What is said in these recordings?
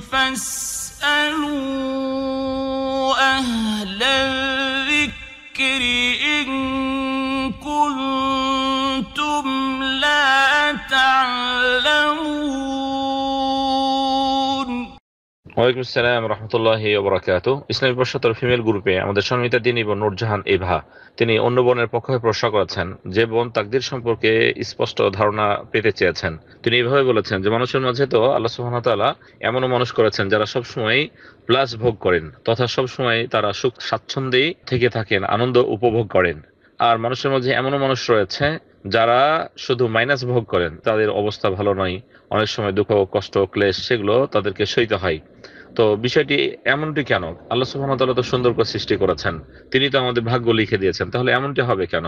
فاسألوا أهل ওয়ালাইকুম আসসালাম রহমতুল্লাহ বরাকাত ইসলামী পশ্চাতর ফিমেল গ্রুপে আমাদের সন্মিতা দিন বোন নুরজাহান এভা তিনি অন্য বোনের পক্ষে প্রশ্ন করেছেন যে বোন তাকদির সম্পর্কে স্পষ্ট ধারণা পেতে চেয়েছেন তিনি এভাবে বলেছেন যে মানুষের মাঝে তো আল্লাহ তালা এমনও মানুষ করেছেন যারা সবসময় প্লাস ভোগ করেন তথা সবসময় তারা সুখ স্বাচ্ছন্দ্যেই থেকে থাকেন আনন্দ উপভোগ করেন আর মানুষের মাঝে এমনও মানুষ রয়েছে যারা শুধু মাইনাস ভোগ করেন তাদের অবস্থা ভালো নয় অনেক সময় দুঃখ কষ্ট ক্লেশ সেগুলো তাদেরকে সইতে হয় তো বিষয়টি এমনটি কেন আল্লাহ তাল্লাহ তো সুন্দর করে সৃষ্টি করেছেন তিনি তো আমাদের ভাগ্য লিখে দিয়েছেন তাহলে এমনটি হবে কেন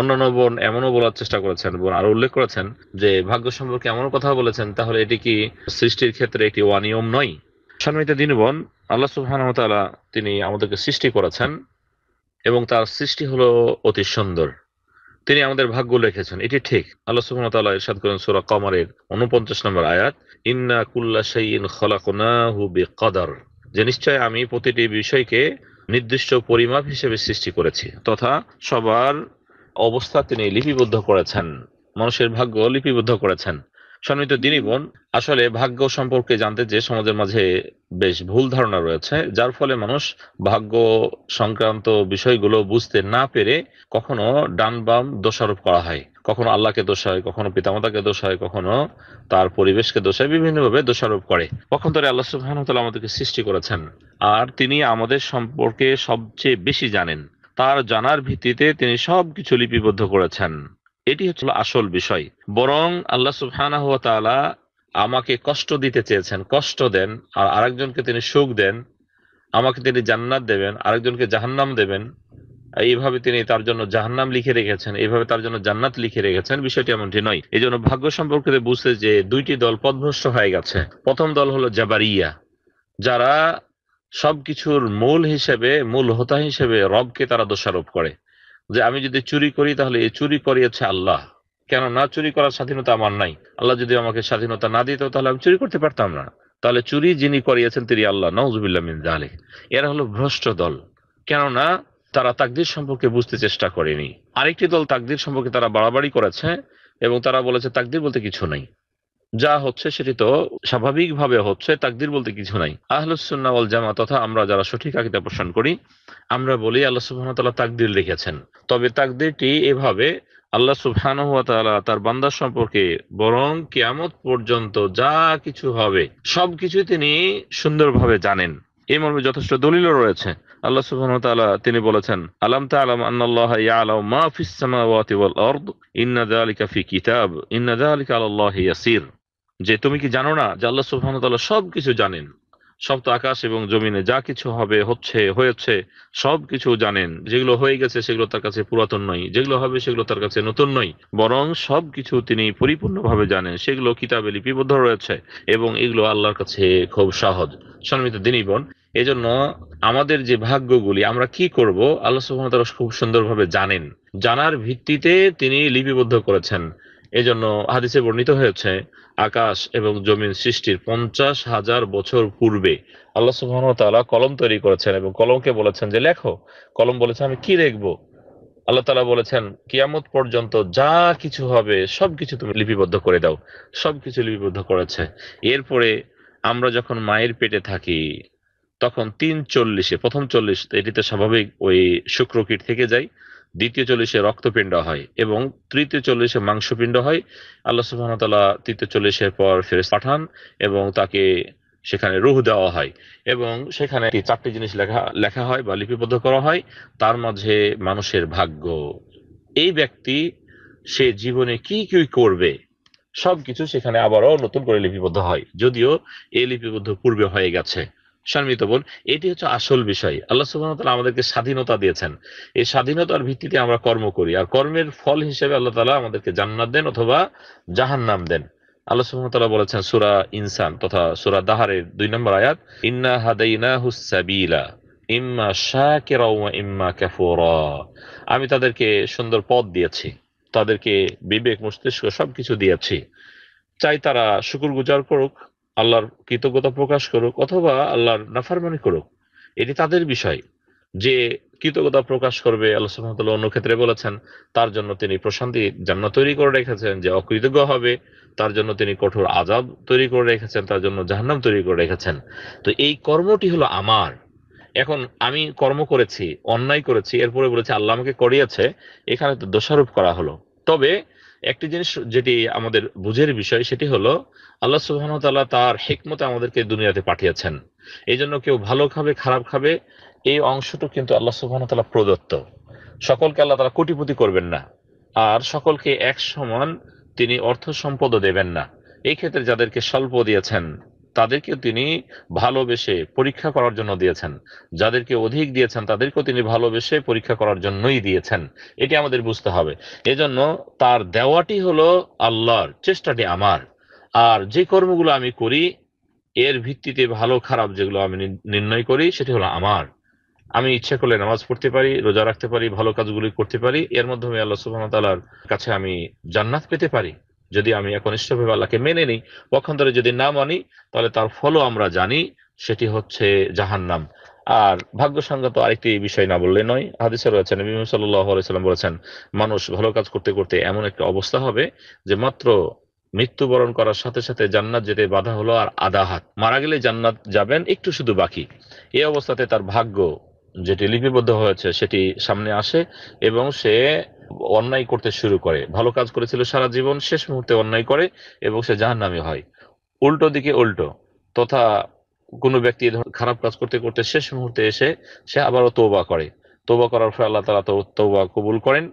অন্যান্য বোন এমনও বলার চেষ্টা করেছেন বোন আরো উল্লেখ করেছেন যে ভাগ্য সম্পর্কে এমন কথা বলেছেন তাহলে এটি কি সৃষ্টির ক্ষেত্রে একটি অনিয়ম নয় সম্মিলিত দিন বোন আল্লাহ সুহান তিনি আমাদেরকে সৃষ্টি করেছেন এবং তার সৃষ্টি হলো অতি সুন্দর তিনি আমাদের ভাগ্য লিখেছেন এটি ঠিক আল্লাহ সুহামতাল্লাহ ইরশাদ করেন সুরা কমারের উনপঞ্চাশ নম্বর আয়াত ইন্না কুল্লা শাইন খলাকনাহু যে নিশ্চয় আমি প্রতিটি বিষয়কে নির্দিষ্ট পরিমাপ হিসেবে সৃষ্টি করেছি তথা সবার অবস্থা তিনি লিপিবদ্ধ করেছেন মানুষের ভাগ্য লিপিবদ্ধ করেছেন সম্মিত দিনী বোন আসলে ভাগ্য সম্পর্কে জানতে যে সমাজের মাঝে বেশ ভুল ধারণা রয়েছে যার ফলে মানুষ ভাগ্য সংক্রান্ত বিষয়গুলো বুঝতে না পেরে কখনো ডান বাম দোষারোপ করা হয় কখনো আল্লাহকে দোষ হয় কখনো পিতামাতাকে হয় কখনো তার পরিবেশকে দোষ হয় বিভিন্নভাবে দোষারোপ করে পক্ষান্তরে আল্লাহ সুহানতাল আমাদেরকে সৃষ্টি করেছেন আর তিনি আমাদের সম্পর্কে সবচেয়ে বেশি জানেন তার জানার ভিত্তিতে তিনি সবকিছু লিপিবদ্ধ করেছেন এটি হচ্ছিল আসল বিষয় বরং আল্লাহ সুবহানাহ তাআলা আমাকে কষ্ট দিতে চেয়েছেন কষ্ট দেন আর আরেকজনকে তিনি সুখ দেন আমাকে তিনি জান্নাত দেবেন আরেকজনকে জাহান্নাম দেবেন এইভাবে তিনি তার জন্য জাহান্নাম লিখে রেখেছেন এইভাবে তার জন্য জান্নাত লিখে রেখেছেন বিষয়টি এমনটি নয় এই জন্য ভাগ্য সম্পর্কে বুঝতে যে দুইটি দল পদভ্রষ্ট হয়ে গেছে প্রথম দল হলো জাবারিয়া যারা সবকিছুর মূল হিসেবে মূল হোতা হিসেবে রবকে তারা দোষারোপ করে যে আমি যদি চুরি করি তাহলে এই চুরি করিয়েছে আল্লাহ কেন না চুরি করার স্বাধীনতা আমার নাই আল্লাহ যদি আমাকে স্বাধীনতা না দিত তাহলে আমি চুরি করতে পারতাম না তাহলে চুরি যিনি করিয়েছেন তিনি আল্লাহ নজবুল্লাহ মিন আলিক এরা হলো ভ্রষ্ট দল কেননা তারা তাকদির সম্পর্কে বুঝতে চেষ্টা করেনি আরেকটি দল তাকদির সম্পর্কে তারা বাড়াবাড়ি করেছে এবং তারা বলেছে তাকদির বলতে কিছু নেই যা হচ্ছে সেটি তো স্বাভাবিকভাবে হচ্ছে তাকদির বলতে কিছু নাই আহলুসুন্না জামা তথা আমরা যারা সঠিক আকিতা পোষণ করি আমরা বলি আল্লাহ সুবহান তাআলা তাকদির লিখেছেন তবে তাকদিরটি এভাবে আল্লাহ সুবহান তার বান্দার সম্পর্কে বরং কিয়ামত পর্যন্ত যা কিছু হবে সবকিছু তিনি সুন্দরভাবে জানেন এই মর্মে যথেষ্ট দলিলও রয়েছে আল্লাহ সুবহান তাআলা তিনি বলেছেন আলাম তাআলাম আন্নাল্লাহ ইয়ালাম মা ফিস সামাওয়াতি ওয়াল আরদ ইন্না যালিকা ফি কিতাব ইন্না যালিকা আলাল্লাহি ইয়াসির যে তুমি কি জানো না যে আল্লাহ সুহান তাল্লাহ সব কিছু জানেন সপ্ত আকাশ এবং জমিনে যা কিছু হবে হচ্ছে হয়েছে সব কিছু জানেন যেগুলো হয়ে গেছে সেগুলো তার কাছে পুরাতন নয় যেগুলো হবে সেগুলো তার কাছে নতুন নয় বরং সব কিছু তিনি পরিপূর্ণভাবে জানেন সেগুলো কিতাবে লিপিবদ্ধ রয়েছে এবং এগুলো আল্লাহর কাছে খুব সহজ সম্মিত দিনই বোন এজন্য আমাদের যে ভাগ্যগুলি আমরা কি করব আল্লাহ সুবহান তারা খুব সুন্দরভাবে জানেন জানার ভিত্তিতে তিনি লিপিবদ্ধ করেছেন এজন্য হাদিসে বর্ণিত হয়েছে আকাশ এবং জমিন সৃষ্টির পঞ্চাশ হাজার বছর পূর্বে আল্লাহ সুহামতাল্লাহ কলম তৈরি করেছেন এবং কলমকে বলেছেন যে লেখো কলম বলেছে আমি কি দেখব আল্লাহ তালা বলেছেন কিয়ামত পর্যন্ত যা কিছু হবে সবকিছু তুমি লিপিবদ্ধ করে দাও সবকিছু লিপিবদ্ধ করেছে এরপরে আমরা যখন মায়ের পেটে থাকি তখন তিন চল্লিশে প্রথম চল্লিশ এটিতে স্বাভাবিক ওই শুক্রকীট থেকে যায় দ্বিতীয় চল্লিশে রক্তপিণ্ড হয় এবং তৃতীয় চল্লিশে মাংসপিণ্ড হয় আল্লাহ সুবাহতাল্লাহ তৃতীয় চল্লিশের পর ফেরেস পাঠান এবং তাকে সেখানে রুহ দেওয়া হয় এবং সেখানে চারটি জিনিস লেখা লেখা হয় বা লিপিবদ্ধ করা হয় তার মাঝে মানুষের ভাগ্য এই ব্যক্তি সে জীবনে কি কি করবে সবকিছু সেখানে আবারও নতুন করে লিপিবদ্ধ হয় যদিও এই লিপিবদ্ধ পূর্বে হয়ে গেছে সম্মিত বোন এটি হচ্ছে আসল বিষয় আল্লাহ সুবাহ আমাদেরকে স্বাধীনতা দিয়েছেন এই স্বাধীনতার ভিত্তিতে আমরা কর্ম করি আর কর্মের ফল হিসেবে আল্লাহ তালা আমাদেরকে জান্নাত দেন অথবা জাহান নাম দেন আল্লাহ সুবহানাহু বলেছেন সুরা ইনসান তথা দাহারের দুই নম্বর আয়াত ইন্না হাদাইনাহু সাবিলা ইম্মা শাকিরা ইম্মা কাফুরা আমি তাদেরকে সুন্দর পথ দিয়েছি তাদেরকে বিবেক মস্তিষ্ক সবকিছু দিয়েছি চাই তারা গুজার করুক আল্লাহর কৃতজ্ঞতা প্রকাশ করুক অথবা আল্লাহর নাফারমানি করুক এটি তাদের বিষয় যে কৃতজ্ঞতা প্রকাশ করবে আল্লাহ সুহামতাল্লাহ অন্য ক্ষেত্রে বলেছেন তার জন্য তিনি প্রশান্তি জান্নাত তৈরি করে রেখেছেন যে অকৃতজ্ঞ হবে তার জন্য তিনি কঠোর আজাব তৈরি করে রেখেছেন তার জন্য জাহান্নাম তৈরি করে রেখেছেন তো এই কর্মটি হলো আমার এখন আমি কর্ম করেছি অন্যায় করেছি এরপরে বলেছি আল্লাহ আমাকে করিয়েছে এখানে তো দোষারোপ করা হলো তবে একটি জিনিস যেটি আমাদের বুঝের বিষয় সেটি হলো আল্লাহ সুবাহতাল্লাহ তার হেকমতে আমাদেরকে দুনিয়াতে পাঠিয়েছেন এই জন্য কেউ ভালো খাবে খারাপ খাবে এই অংশটুকু কিন্তু আল্লাহ সুবাহতাল্লাহ প্রদত্ত সকলকে আল্লাহ তালা কোটিপতি করবেন না আর সকলকে এক সমান তিনি অর্থ সম্পদও দেবেন না এই ক্ষেত্রে যাদেরকে স্বল্প দিয়েছেন তাদেরকে তিনি ভালোবেসে পরীক্ষা করার জন্য দিয়েছেন যাদেরকে অধিক দিয়েছেন তাদেরকেও তিনি ভালোবেসে পরীক্ষা করার জন্যই দিয়েছেন এটি আমাদের বুঝতে হবে এজন্য তার দেওয়াটি হলো আল্লাহর চেষ্টাটি আমার আর যে কর্মগুলো আমি করি এর ভিত্তিতে ভালো খারাপ যেগুলো আমি নির্ণয় করি সেটি হলো আমার আমি ইচ্ছা করলে নামাজ পড়তে পারি রোজা রাখতে পারি ভালো কাজগুলি করতে পারি এর মাধ্যমে আল্লাহ সুবাহ তালার কাছে আমি জান্নাত পেতে পারি যদি আমি একনিষ্ঠভাবে আল্লাহকে মেনে নিই পক্ষান্তরে যদি না মানি তাহলে তার ফলও আমরা জানি সেটি হচ্ছে জাহান্নাম আর ভাগ্যসঙ্গত আরেকটি বিষয় না বললে নয় হাদিসে রয়েছেন সাল্লাম বলেছেন মানুষ ভালো কাজ করতে করতে এমন একটা অবস্থা হবে যে মাত্র মৃত্যুবরণ করার সাথে সাথে জান্নাত যেতে বাধা হলো আর আধা হাত মারা গেলে জান্নাত যাবেন একটু শুধু বাকি এই অবস্থাতে তার ভাগ্য যেটি লিপিবদ্ধ হয়েছে সেটি সামনে আসে এবং সে অন্যায় করতে শুরু করে ভালো কাজ করেছিল সারা জীবন শেষ মুহূর্তে অন্যায় করে এবং সে নামে হয় উল্টো দিকে উল্টো তথা কোনো ব্যক্তি খারাপ কাজ করতে করতে শেষ মুহূর্তে এসে সে আবারও তোবা করে তোবা করার ফলে আল্লাহ তালা তৌবা কবুল করেন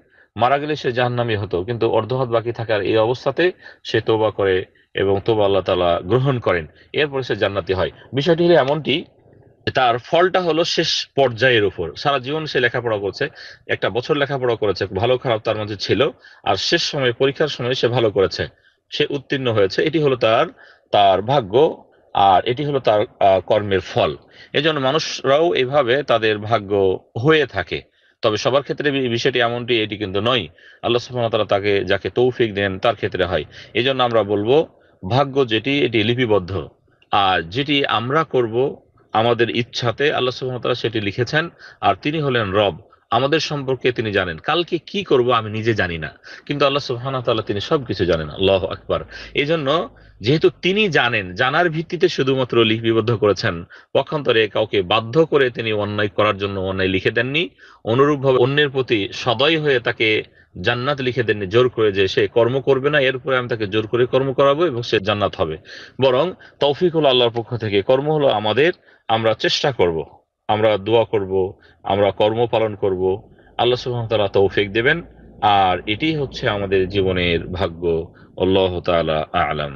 মারা গেলে সে জাহান্নামি হতো কিন্তু অর্ধহাত বাকি থাকার এই অবস্থাতে সে তোবা করে এবং তোবা আল্লাহ তালা গ্রহণ করেন এরপরে সে জান্নাতি হয় বিষয়টি হলো এমনটি তার ফলটা হলো শেষ পর্যায়ের উপর সারা জীবন সে লেখাপড়া করছে একটা বছর লেখাপড়া করেছে ভালো খারাপ তার মধ্যে ছিল আর শেষ সময় পরীক্ষার সময় সে ভালো করেছে সে উত্তীর্ণ হয়েছে এটি হলো তার তার ভাগ্য আর এটি হলো তার কর্মের ফল এজন্য মানুষরাও এইভাবে তাদের ভাগ্য হয়ে থাকে তবে সবার ক্ষেত্রে বিষয়টি এমনটি এটি কিন্তু নয় আল্লাহ সুবহানাহু তাকে যাকে তৌফিক দেন তার ক্ষেত্রে হয় এজন্য আমরা বলবো ভাগ্য যেটি এটি লিপিবদ্ধ আর যেটি আমরা করব আমাদের ইচ্ছাতে আল্লাহ সুহামতাল্লাহ সেটি লিখেছেন আর তিনি হলেন রব আমাদের সম্পর্কে তিনি জানেন কালকে কি করব আমি নিজে জানি না কিন্তু আল্লাহ সুহানা তাল্লাহ তিনি সবকিছু জানেন আল্লাহ আকবার এই জন্য যেহেতু তিনি জানেন জানার ভিত্তিতে শুধুমাত্র লিপিবদ্ধ করেছেন পক্ষান্তরে কাউকে বাধ্য করে তিনি অন্যায় করার জন্য অন্যায় লিখে দেননি অনুরূপভাবে অন্যের প্রতি সদয় হয়ে তাকে জান্নাত লিখে দেননি জোর করে যে সে কর্ম করবে না এরপরে আমি তাকে জোর করে কর্ম করাবো এবং সে জান্নাত হবে বরং তৌফিক হলো আল্লাহর পক্ষ থেকে কর্ম হলো আমাদের আমরা চেষ্টা করব আমরা দোয়া করব আমরা কর্ম পালন করব আল্লাহ তালা তৌফিক দেবেন আর এটি হচ্ছে আমাদের জীবনের ভাগ্য আল্লাহ তালা আলম